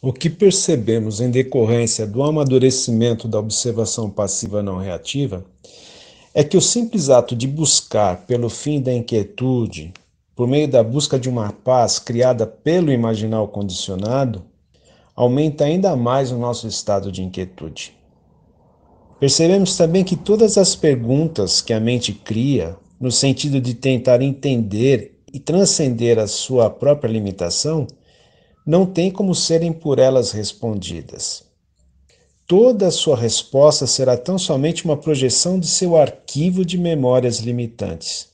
O que percebemos em decorrência do amadurecimento da observação passiva não reativa é que o simples ato de buscar pelo fim da inquietude, por meio da busca de uma paz criada pelo imaginal condicionado, aumenta ainda mais o nosso estado de inquietude. Percebemos também que todas as perguntas que a mente cria, no sentido de tentar entender e transcender a sua própria limitação, não tem como serem por elas respondidas. Toda a sua resposta será tão somente uma projeção de seu arquivo de memórias limitantes.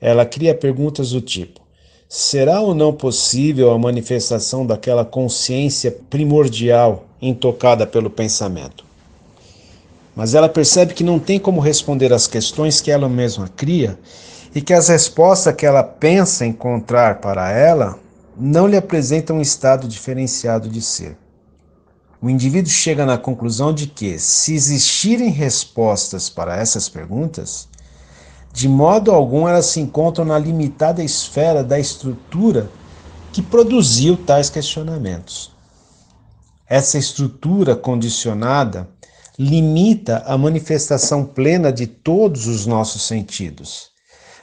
Ela cria perguntas do tipo: será ou não possível a manifestação daquela consciência primordial intocada pelo pensamento? Mas ela percebe que não tem como responder às questões que ela mesma cria e que as respostas que ela pensa encontrar para ela não lhe apresenta um estado diferenciado de ser. O indivíduo chega na conclusão de que, se existirem respostas para essas perguntas, de modo algum elas se encontram na limitada esfera da estrutura que produziu tais questionamentos. Essa estrutura condicionada limita a manifestação plena de todos os nossos sentidos,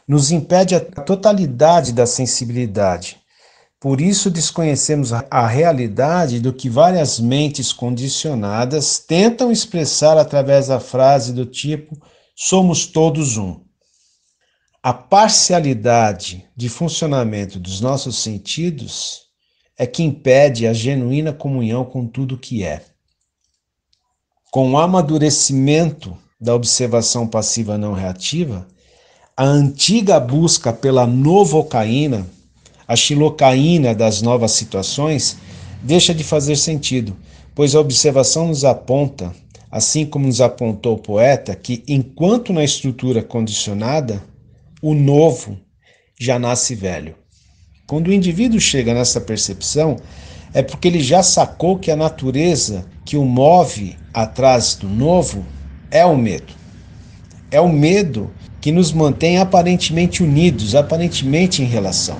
nos impede a totalidade da sensibilidade, por isso desconhecemos a realidade do que várias mentes condicionadas tentam expressar através da frase do tipo somos todos um. A parcialidade de funcionamento dos nossos sentidos é que impede a genuína comunhão com tudo que é. Com o amadurecimento da observação passiva não reativa, a antiga busca pela novocaína a xilocaína das novas situações, deixa de fazer sentido, pois a observação nos aponta, assim como nos apontou o poeta, que enquanto na estrutura condicionada, o novo já nasce velho. Quando o indivíduo chega nessa percepção, é porque ele já sacou que a natureza que o move atrás do novo é o medo. É o medo que nos mantém aparentemente unidos, aparentemente em relação.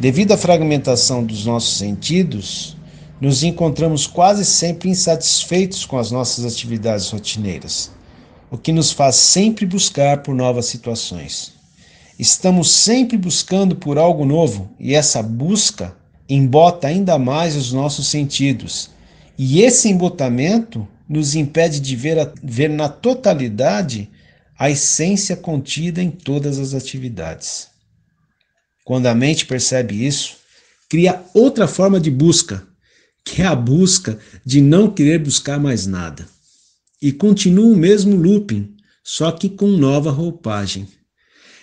Devido à fragmentação dos nossos sentidos, nos encontramos quase sempre insatisfeitos com as nossas atividades rotineiras, o que nos faz sempre buscar por novas situações. Estamos sempre buscando por algo novo e essa busca embota ainda mais os nossos sentidos. E esse embotamento nos impede de ver, a, ver na totalidade a essência contida em todas as atividades. Quando a mente percebe isso, cria outra forma de busca, que é a busca de não querer buscar mais nada. E continua o mesmo looping, só que com nova roupagem.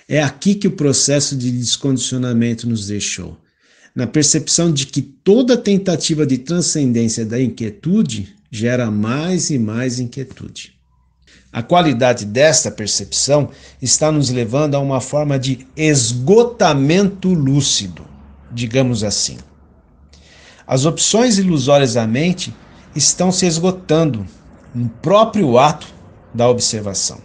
É aqui que o processo de descondicionamento nos deixou. Na percepção de que toda tentativa de transcendência da inquietude gera mais e mais inquietude. A qualidade desta percepção está nos levando a uma forma de esgotamento lúcido, digamos assim. As opções ilusórias da mente estão se esgotando no próprio ato da observação.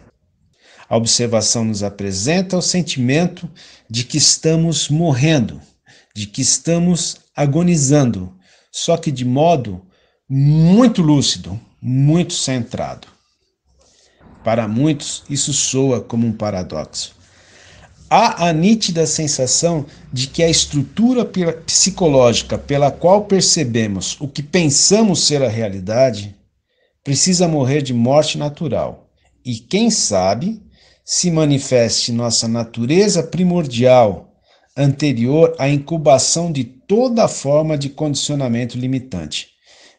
A observação nos apresenta o sentimento de que estamos morrendo, de que estamos agonizando, só que de modo muito lúcido, muito centrado. Para muitos, isso soa como um paradoxo. Há a nítida sensação de que a estrutura psicológica pela qual percebemos o que pensamos ser a realidade precisa morrer de morte natural e, quem sabe, se manifeste nossa natureza primordial, anterior à incubação de toda forma de condicionamento limitante.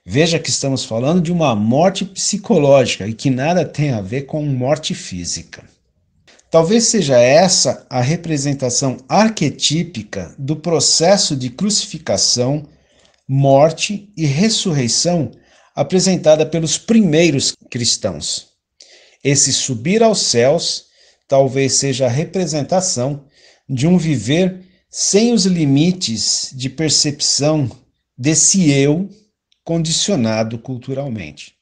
Veja que estamos falando de uma morte psicológica e que nada tem a ver com morte física. Talvez seja essa a representação arquetípica do processo de crucificação, morte e ressurreição apresentada pelos primeiros cristãos. Esse subir aos céus talvez seja a representação de um viver sem os limites de percepção desse eu condicionado culturalmente.